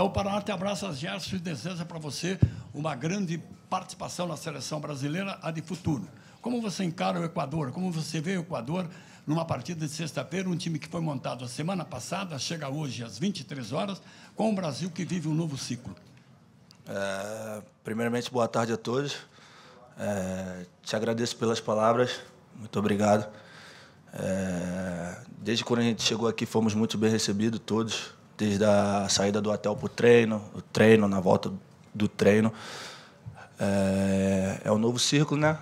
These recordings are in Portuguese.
Então, o Paraná te abraça, Gerson, e deseja para você uma grande participação na seleção brasileira, a de futuro. Como você encara o Equador? Como você vê o Equador numa partida de sexta-feira, um time que foi montado a semana passada, chega hoje às 23 horas, com o Brasil que vive um novo ciclo? É, primeiramente, boa tarde a todos. É, te agradeço pelas palavras, muito obrigado. É, desde quando a gente chegou aqui, fomos muito bem recebidos, todos desde a saída do hotel para o treino, o treino, na volta do treino. É, é um novo círculo, né?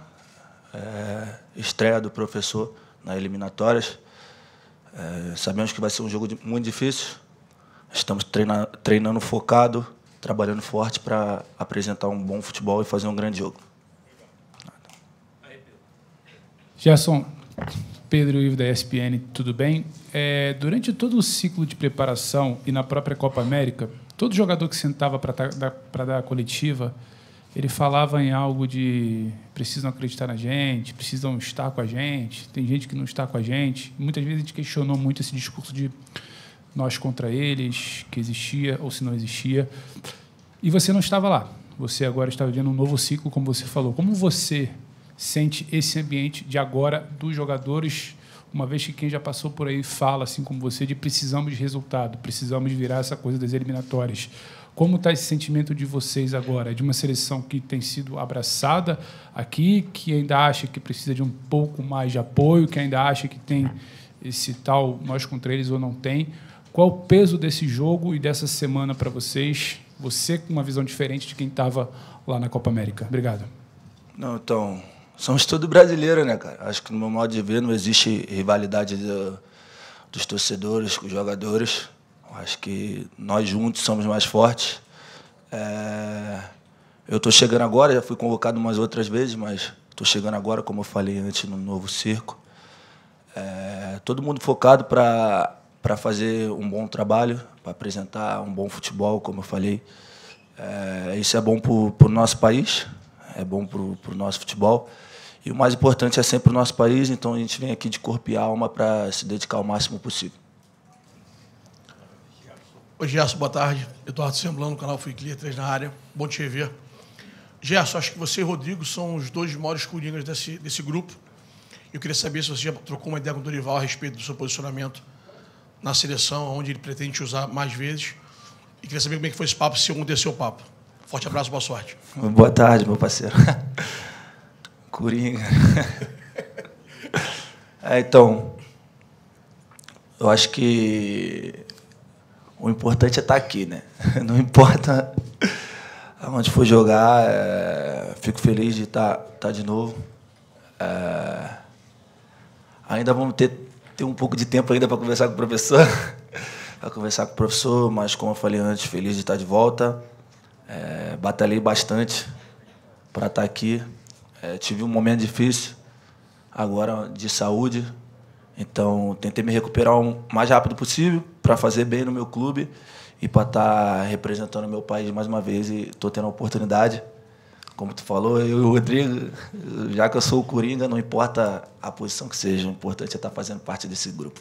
É, estreia do professor nas eliminatórias. É, sabemos que vai ser um jogo de, muito difícil. Estamos treina, treinando focado, trabalhando forte para apresentar um bom futebol e fazer um grande jogo. Gerson, Pedro Ivo da ESPN, tudo bem? É, durante todo o ciclo de preparação e na própria Copa América, todo jogador que sentava para dar a coletiva, ele falava em algo de precisam acreditar na gente, precisam estar com a gente, tem gente que não está com a gente. Muitas vezes a gente questionou muito esse discurso de nós contra eles, que existia ou se não existia. E você não estava lá. Você agora está vivendo um novo ciclo, como você falou. Como você sente esse ambiente de agora dos jogadores, uma vez que quem já passou por aí fala, assim como você, de precisamos de resultado, precisamos virar essa coisa das eliminatórias. Como está esse sentimento de vocês agora? De uma seleção que tem sido abraçada aqui, que ainda acha que precisa de um pouco mais de apoio, que ainda acha que tem esse tal nós contra eles ou não tem. Qual o peso desse jogo e dessa semana para vocês? Você com uma visão diferente de quem estava lá na Copa América. Obrigado. Não, então, Somos tudo brasileiro, né, cara? Acho que no meu modo de ver não existe rivalidade do, dos torcedores com os jogadores. Acho que nós juntos somos mais fortes. É... Eu estou chegando agora, já fui convocado umas outras vezes, mas estou chegando agora, como eu falei antes, no novo circo. É... Todo mundo focado para fazer um bom trabalho, para apresentar um bom futebol, como eu falei. É... Isso é bom para o nosso país, é bom para o nosso futebol. E o mais importante é sempre o nosso país, então a gente vem aqui de corpo e alma para se dedicar o máximo possível. Oi, Gerson, boa tarde. Eduardo Semblano, canal Fui Clear, 3 na área. Bom te rever. Gerson, acho que você e Rodrigo são os dois maiores coringas desse, desse grupo. Eu queria saber se você já trocou uma ideia com o Dorival a respeito do seu posicionamento na seleção, onde ele pretende usar mais vezes. E queria saber como é que foi esse papo, se algum desceu o papo. Forte abraço, boa sorte. Boa tarde, meu parceiro. Coringa. é, então, eu acho que o importante é estar tá aqui, né? Não importa aonde for jogar, é, fico feliz de estar, tá, estar tá de novo. É, ainda vamos ter, ter um pouco de tempo ainda para conversar com o professor, para conversar com o professor, mas como eu falei antes, feliz de estar de volta. É, batalhei bastante para estar aqui. É, tive um momento difícil agora de saúde, então tentei me recuperar o mais rápido possível para fazer bem no meu clube e para estar tá representando meu país mais uma vez e estou tendo a oportunidade. Como tu falou, eu e o Rodrigo, já que eu sou o Coringa, não importa a posição que seja, o importante é estar tá fazendo parte desse grupo.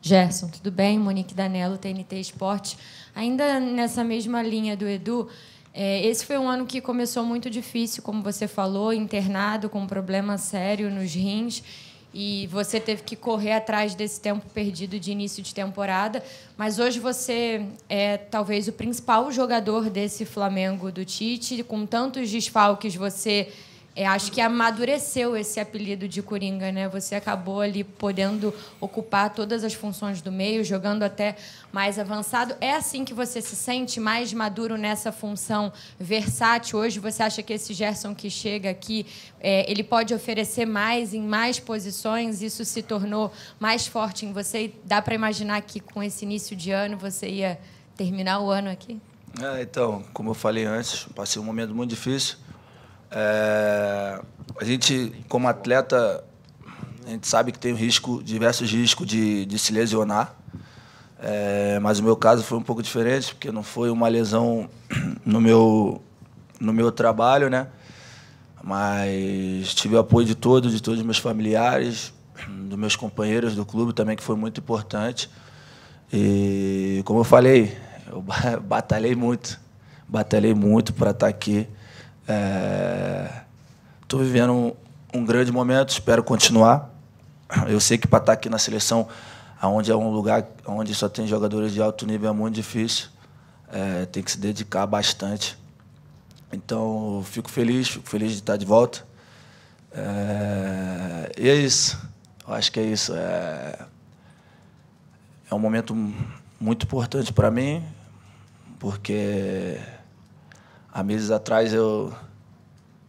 Gerson, tudo bem? Monique Danello, TNT Esporte. Ainda nessa mesma linha do Edu, é, esse foi um ano que começou muito difícil, como você falou, internado com um problema sério nos rins. E você teve que correr atrás desse tempo perdido de início de temporada. Mas hoje você é talvez o principal jogador desse Flamengo do Tite. Com tantos desfalques, você é, acho que amadureceu esse apelido de Coringa, né? Você acabou ali podendo ocupar todas as funções do meio, jogando até mais avançado. É assim que você se sente mais maduro nessa função versátil? Hoje você acha que esse Gerson que chega aqui, é, ele pode oferecer mais em mais posições? Isso se tornou mais forte em você? E dá para imaginar que com esse início de ano você ia terminar o ano aqui? É, então, como eu falei antes, passei um momento muito difícil é, a gente, como atleta, a gente sabe que tem risco, diversos riscos de, de se lesionar. É, mas o meu caso foi um pouco diferente, porque não foi uma lesão no meu, no meu trabalho, né? Mas tive o apoio de todos, de todos os meus familiares, dos meus companheiros do clube também, que foi muito importante. E, como eu falei, eu batalhei muito, batalhei muito para estar tá aqui. Estou é, vivendo um, um, grande momento, espero continuar. Eu sei que para estar tá aqui na seleção, onde é um lugar onde só tem jogadores de alto nível, é muito difícil. É, tem que se dedicar bastante. Então, fico feliz, fico feliz de estar tá de volta. É, e é isso. Eu acho que é isso. É, é um momento muito importante para mim, porque Há meses atrás eu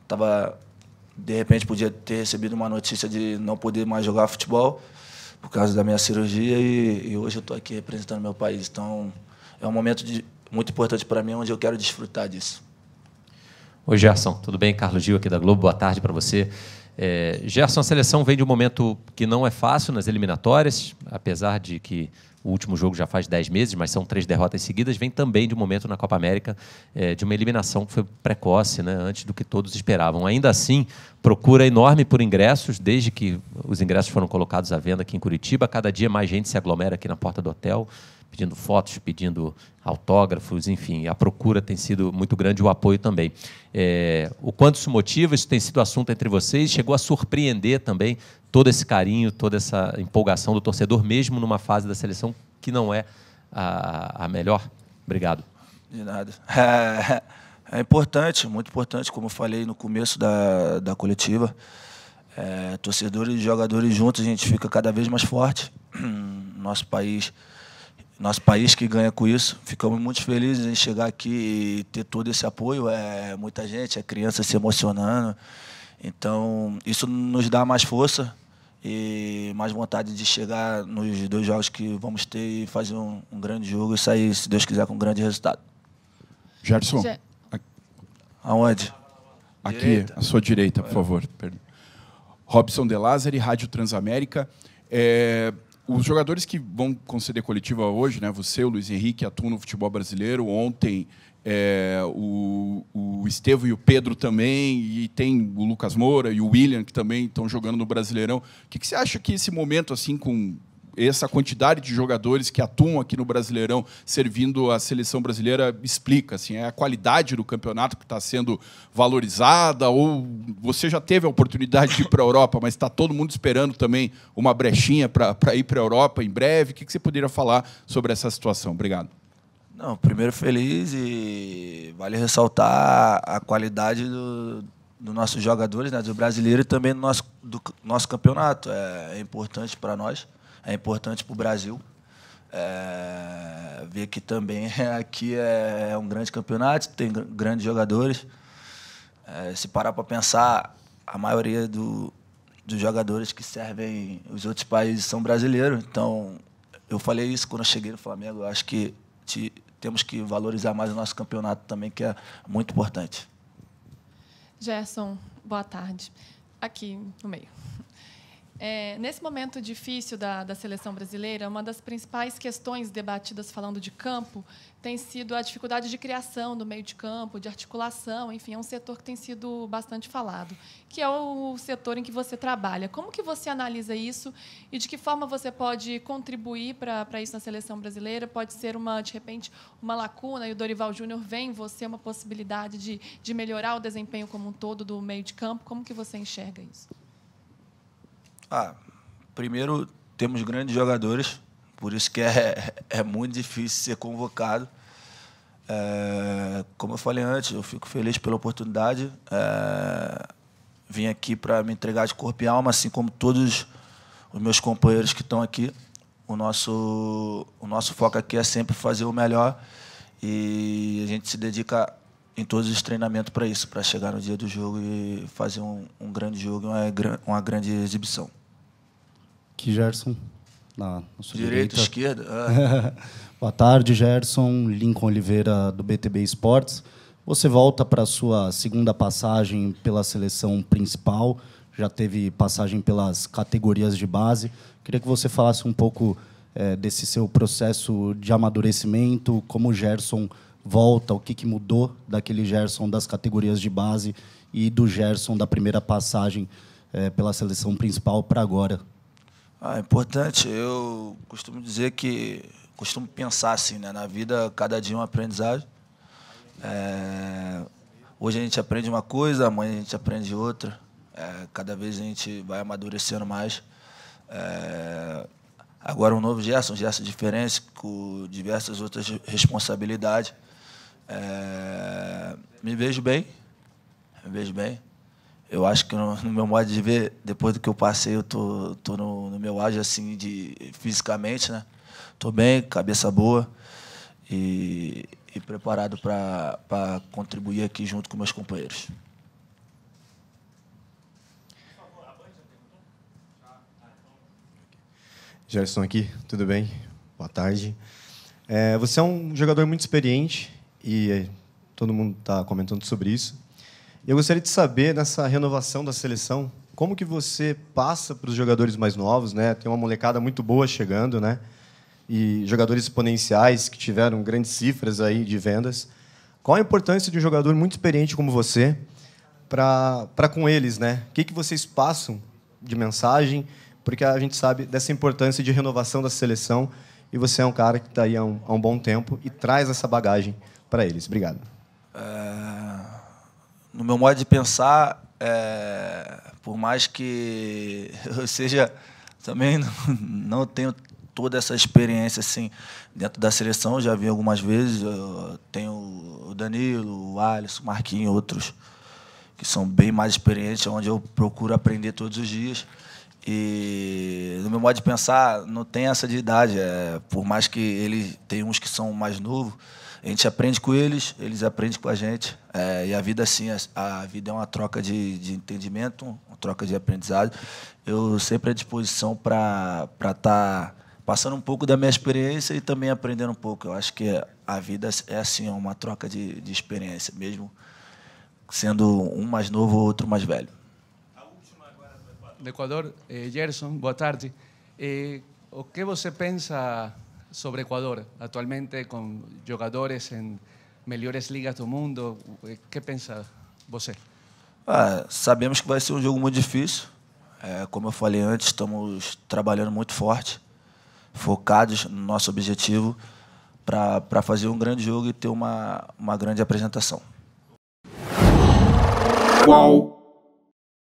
tava de repente podia ter recebido uma notícia de não poder mais jogar futebol por causa da minha cirurgia e, e hoje eu estou aqui representando meu país. Então é um momento de, muito importante para mim onde eu quero desfrutar disso. Oi, Gerson. Tudo bem? Carlos Gil aqui da Globo. Boa tarde para você. É, Gerson, a seleção vem de um momento que não é fácil nas eliminatórias apesar de que o último jogo já faz 10 meses, mas são três derrotas seguidas, vem também de um momento na Copa América é, de uma eliminação que foi precoce, né, antes do que todos esperavam. Ainda assim, procura enorme por ingressos, desde que os ingressos foram colocados à venda aqui em Curitiba, cada dia mais gente se aglomera aqui na porta do hotel pedindo fotos, pedindo autógrafos, enfim, a procura tem sido muito grande, o apoio também. É, o quanto isso motiva, isso tem sido assunto entre vocês, chegou a surpreender também todo esse carinho, toda essa empolgação do torcedor, mesmo numa fase da seleção que não é a, a melhor? Obrigado. De nada. É, é importante, muito importante, como eu falei no começo da, da coletiva. É, torcedores e jogadores juntos, a gente fica cada vez mais forte. Nosso país nosso país que ganha com isso. Ficamos muito felizes em chegar aqui e ter todo esse apoio. É muita gente, é criança se emocionando. Então, isso nos dá mais força e mais vontade de chegar nos dois jogos que vamos ter e fazer um, um grande jogo e sair, se Deus quiser, com um grande resultado. Gerson, aonde? Aqui, direita. à sua direita, por favor. Robson De Lázari, Rádio Transamérica. É, os jogadores que vão conceder coletiva hoje, né? Você, o Luiz Henrique, atuam no futebol brasileiro. Ontem é, o, o Estevo e o Pedro também, e tem o Lucas Moura e o William, que também estão jogando no Brasileirão. O que, que você acha que esse momento, assim, com essa quantidade de jogadores que atuam aqui no Brasileirão servindo a seleção brasileira explica? Assim, é a qualidade do campeonato que está sendo valorizada? Ou você já teve a oportunidade de ir para a Europa, mas está todo mundo esperando também uma brechinha para ir para a Europa em breve? O que, que você poderia falar sobre essa situação? Obrigado. Não, primeiro feliz e vale ressaltar a qualidade do, dos nossos jogadores, né, do brasileiro e também do nosso, do nosso campeonato. É, é importante para nós é importante para o Brasil. É, ver que também aqui é, é um grande campeonato, tem grandes jogadores. É, se parar para pensar, a maioria do, dos jogadores que servem os outros países são brasileiros. Então, eu falei isso quando eu cheguei no Flamengo. Eu acho que te, temos que valorizar mais o nosso campeonato também, que é muito importante. Gerson, boa tarde. Aqui no meio. É, nesse momento difícil da, da seleção brasileira, uma das principais questões debatidas falando de campo tem sido a dificuldade de criação do meio de campo, de articulação, enfim, é um setor que tem sido bastante falado, que é o setor em que você trabalha. Como que você analisa isso e de que forma você pode contribuir para isso na seleção brasileira? Pode ser, uma de repente, uma lacuna e o Dorival Júnior vem em você uma possibilidade de, de melhorar o desempenho como um todo do meio de campo? Como que você enxerga isso? Ah, primeiro, temos grandes jogadores, por isso que é, é muito difícil ser convocado. É, como eu falei antes, eu fico feliz pela oportunidade. É, vim aqui para me entregar de corpo e alma, assim como todos os meus companheiros que estão aqui. O nosso, o nosso foco aqui é sempre fazer o melhor e a gente se dedica em todos os treinamentos para isso, para chegar no dia do jogo e fazer um, um grande jogo e uma, uma grande exibição aqui, Gerson. Na, Direita, direita. esquerda. É. Boa tarde, Gerson. Lincoln Oliveira, do BTB Esportes. Você volta para a sua segunda passagem pela seleção principal, já teve passagem pelas categorias de base. Queria que você falasse um pouco é, desse seu processo de amadurecimento, como o Gerson volta, o que, que mudou daquele Gerson das categorias de base e do Gerson da primeira passagem é, pela seleção principal para agora. Ah, é importante. Eu costumo dizer que costumo pensar assim, né? Na vida, cada dia é um aprendizado. É, hoje a gente aprende uma coisa, amanhã a gente aprende outra. É, cada vez a gente vai amadurecendo mais. É, agora um novo Gerson, um Gerson diferente, com diversas outras responsabilidades. É, me vejo bem, me vejo bem eu acho que no, no, meu modo de ver, depois do que eu passei, eu tô, tô no, no meu ágio assim de fisicamente, né? Tô bem, cabeça boa e, e preparado para contribuir aqui junto com meus companheiros. Gerson aqui, tudo bem? Boa tarde. É, você é um jogador muito experiente e é, todo mundo está comentando sobre isso. Eu gostaria de saber, nessa renovação da seleção, como que você passa para os jogadores mais novos, né? Tem uma molecada muito boa chegando, né? E jogadores exponenciais que tiveram grandes cifras aí de vendas. Qual a importância de um jogador muito experiente como você para com eles, né? O que, que vocês passam de mensagem? Porque a gente sabe dessa importância de renovação da seleção e você é um cara que está aí há um, há um, bom tempo e traz essa bagagem para eles. Obrigado. Uh no meu modo de pensar, é, por mais que eu seja também não, não tenho toda essa experiência assim dentro da seleção, já vi algumas vezes, tenho o Danilo, o Alisson, o Marquinhos, outros que são bem mais experientes, é onde eu procuro aprender todos os dias. E no meu modo de pensar, não tem essa de idade. É, por mais que ele tem uns que são mais novos, a gente aprende com eles, eles aprendem com a gente. É, e a vida, assim, a, a, vida é uma troca de, de, entendimento, uma troca de aprendizado. Eu sempre à disposição para estar tá passando um pouco da minha experiência e também aprendendo um pouco. Eu acho que a vida é assim, é uma troca de, de experiência, mesmo sendo um mais novo ou outro mais velho. A última agora do Equador. Do Equador, eh, Gerson, boa tarde. Eh, o que você pensa sobre Ecuador, atualmente com jogadores em melhores ligas do mundo. O eh, que pensa você? Ah, sabemos que vai ser um jogo muito difícil. É, como eu falei antes, estamos trabalhando muito forte, focados no nosso objetivo para fazer um grande jogo e ter uma, uma grande apresentação. Qual?